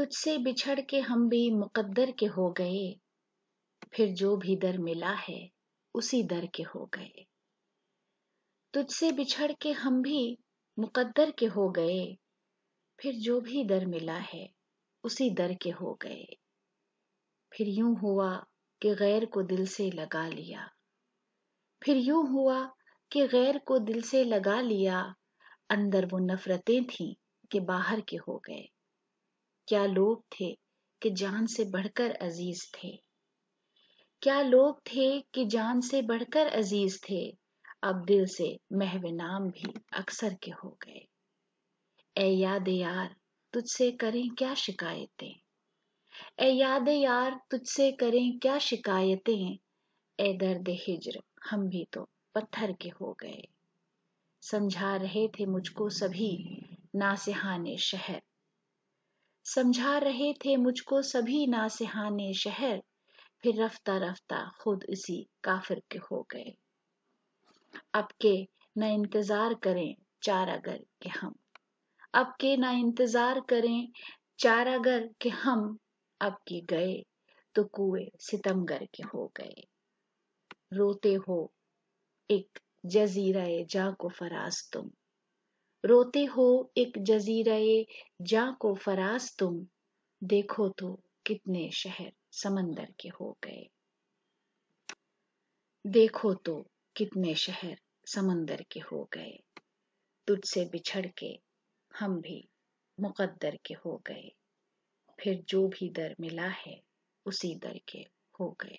तुझसे बिछड़ के हम भी मुकद्दर के हो गए फिर जो भी दर मिला है उसी दर के हो गए तुझसे बिछड़ के हम भी मुकद्दर के हो गए फिर जो भी दर मिला है उसी दर के हो गए फिर यूं हुआ कि गैर को दिल से लगा लिया फिर यूं हुआ कि गैर को दिल से लगा लिया अंदर वो नफरतें थीं कि बाहर के हो गए क्या लोग थे कि जान से बढ़कर अजीज थे क्या लोग थे कि जान से बढ़कर अजीज थे अब दिल से महव नाम भी अक्सर के हो गए ए याद यार तुझसे करें क्या शिकायतें ए याद यार तुझसे करें क्या शिकायतें ए दर्द हिजर हम भी तो पत्थर के हो गए समझा रहे थे मुझको सभी नासिहाने शहर समझा रहे थे मुझको सभी नासिहाने शहर फिर रफ्ता रफ्ता खुद इसी काफिर के हो गए अब के न इंतजार करें चारागर के हम अब के ना इंतजार करें चारागर के हम अब के गए तो कुएं सितमगर के हो गए रोते हो एक जजीरा जा को फराज तुम रोते हो एक जजीरे जा को फराज तुम देखो तो कितने शहर समंदर के हो गए देखो तो कितने शहर समंदर के हो गए तुझसे बिछड़ के हम भी मुकद्दर के हो गए फिर जो भी दर मिला है उसी दर के हो गए